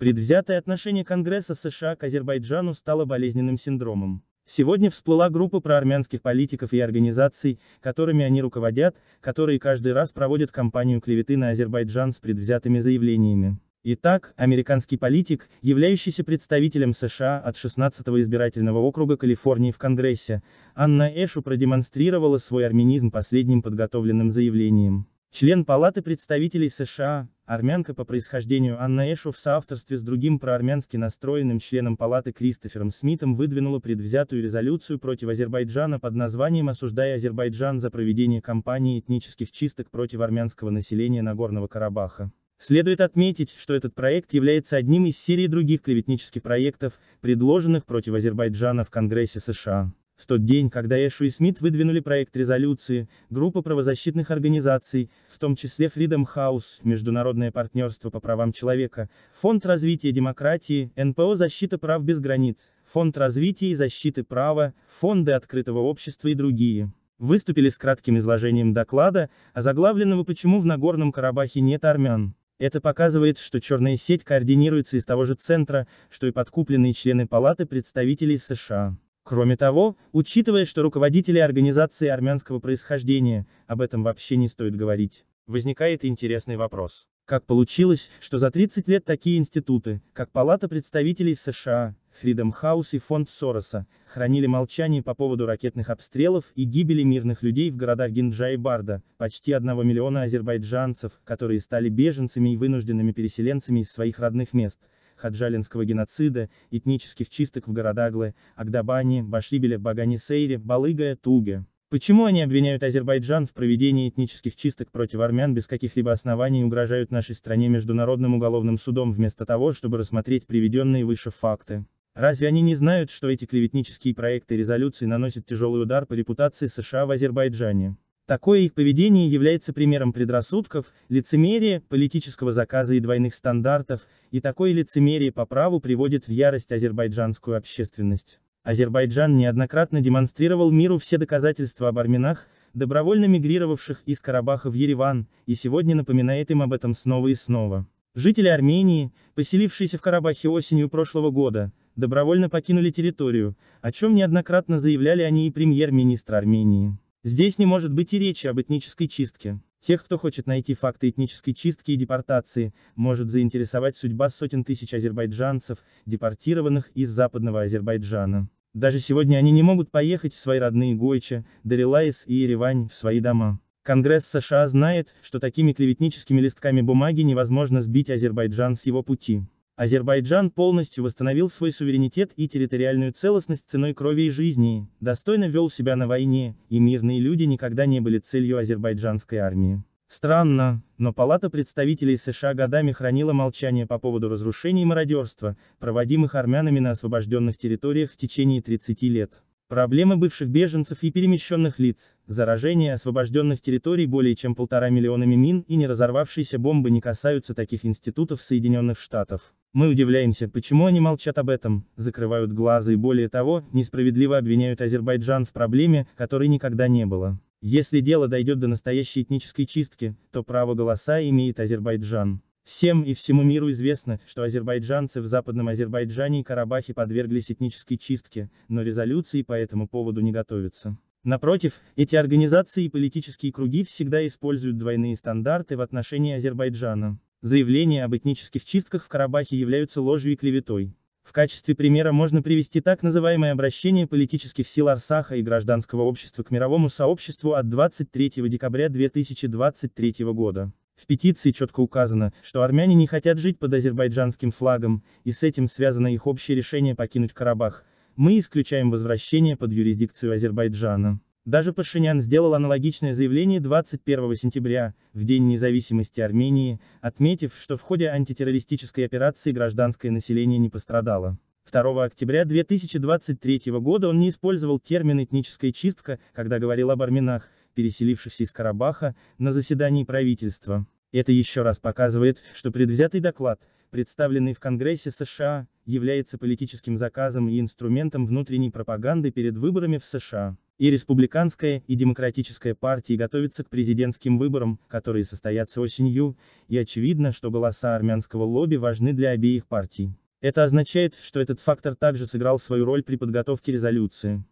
Предвзятое отношение Конгресса США к Азербайджану стало болезненным синдромом. Сегодня всплыла группа проармянских политиков и организаций, которыми они руководят, которые каждый раз проводят кампанию клеветы на Азербайджан с предвзятыми заявлениями. Итак, американский политик, являющийся представителем США от 16-го избирательного округа Калифорнии в Конгрессе, Анна Эшу продемонстрировала свой армянизм последним подготовленным заявлением. Член Палаты представителей США, армянка по происхождению Анна Эшу в соавторстве с другим проармянски настроенным членом Палаты Кристофером Смитом выдвинула предвзятую резолюцию против Азербайджана под названием «Осуждая Азербайджан за проведение кампании этнических чисток против армянского населения Нагорного Карабаха». Следует отметить, что этот проект является одним из серии других клеветнических проектов, предложенных против Азербайджана в Конгрессе США. В тот день, когда Эшу и Смит выдвинули проект резолюции, группа правозащитных организаций, в том числе Freedom House, Международное партнерство по правам человека, Фонд развития демократии, НПО «Защита прав без границ», Фонд развития и защиты права, фонды открытого общества и другие выступили с кратким изложением доклада, озаглавленного «Почему в Нагорном Карабахе нет армян». Это показывает, что черная сеть координируется из того же центра, что и подкупленные члены Палаты представителей США. Кроме того, учитывая, что руководители организации армянского происхождения, об этом вообще не стоит говорить, возникает интересный вопрос. Как получилось, что за 30 лет такие институты, как Палата представителей США, Freedom House и фонд Сороса, хранили молчание по поводу ракетных обстрелов и гибели мирных людей в городах Гинджа и Барда, почти одного миллиона азербайджанцев, которые стали беженцами и вынужденными переселенцами из своих родных мест, хаджалинского геноцида, этнических чисток в Городоглы, Агдабане, Башибеле, Баганисейре, Балыгая, Туге. Почему они обвиняют Азербайджан в проведении этнических чисток против армян без каких-либо оснований и угрожают нашей стране Международным уголовным судом вместо того, чтобы рассмотреть приведенные выше факты? Разве они не знают, что эти клеветнические проекты резолюций наносят тяжелый удар по репутации США в Азербайджане? Такое их поведение является примером предрассудков, лицемерия, политического заказа и двойных стандартов, и такое лицемерие по праву приводит в ярость азербайджанскую общественность. Азербайджан неоднократно демонстрировал миру все доказательства об армянах, добровольно мигрировавших из Карабаха в Ереван, и сегодня напоминает им об этом снова и снова. Жители Армении, поселившиеся в Карабахе осенью прошлого года, добровольно покинули территорию, о чем неоднократно заявляли они и премьер-министр Армении. Здесь не может быть и речи об этнической чистке. Тех, кто хочет найти факты этнической чистки и депортации, может заинтересовать судьба сотен тысяч азербайджанцев, депортированных из западного Азербайджана. Даже сегодня они не могут поехать в свои родные Гойча, Дарилаис и Еревань, в свои дома. Конгресс США знает, что такими клеветническими листками бумаги невозможно сбить Азербайджан с его пути. Азербайджан полностью восстановил свой суверенитет и территориальную целостность ценой крови и жизни, достойно вел себя на войне, и мирные люди никогда не были целью азербайджанской армии. Странно, но Палата представителей США годами хранила молчание по поводу разрушений и мародерства, проводимых армянами на освобожденных территориях в течение 30 лет. Проблемы бывших беженцев и перемещенных лиц, заражение освобожденных территорий более чем полтора миллионами мин и не разорвавшиеся бомбы не касаются таких институтов Соединенных Штатов. Мы удивляемся, почему они молчат об этом, закрывают глаза и более того, несправедливо обвиняют Азербайджан в проблеме, которой никогда не было. Если дело дойдет до настоящей этнической чистки, то право голоса имеет Азербайджан. Всем и всему миру известно, что азербайджанцы в Западном Азербайджане и Карабахе подверглись этнической чистке, но резолюции по этому поводу не готовятся. Напротив, эти организации и политические круги всегда используют двойные стандарты в отношении Азербайджана. Заявления об этнических чистках в Карабахе являются ложью и клеветой. В качестве примера можно привести так называемое обращение политических сил Арсаха и гражданского общества к мировому сообществу от 23 декабря 2023 года. В петиции четко указано, что армяне не хотят жить под азербайджанским флагом, и с этим связано их общее решение покинуть Карабах. Мы исключаем возвращение под юрисдикцию Азербайджана. Даже Пашинян сделал аналогичное заявление 21 сентября, в День независимости Армении, отметив, что в ходе антитеррористической операции гражданское население не пострадало. 2 октября 2023 года он не использовал термин «этническая чистка», когда говорил об армянах, переселившихся из Карабаха, на заседании правительства. Это еще раз показывает, что предвзятый доклад, представленный в Конгрессе США, является политическим заказом и инструментом внутренней пропаганды перед выборами в США. И республиканская, и демократическая партии готовятся к президентским выборам, которые состоятся осенью, и очевидно, что голоса армянского лобби важны для обеих партий. Это означает, что этот фактор также сыграл свою роль при подготовке резолюции.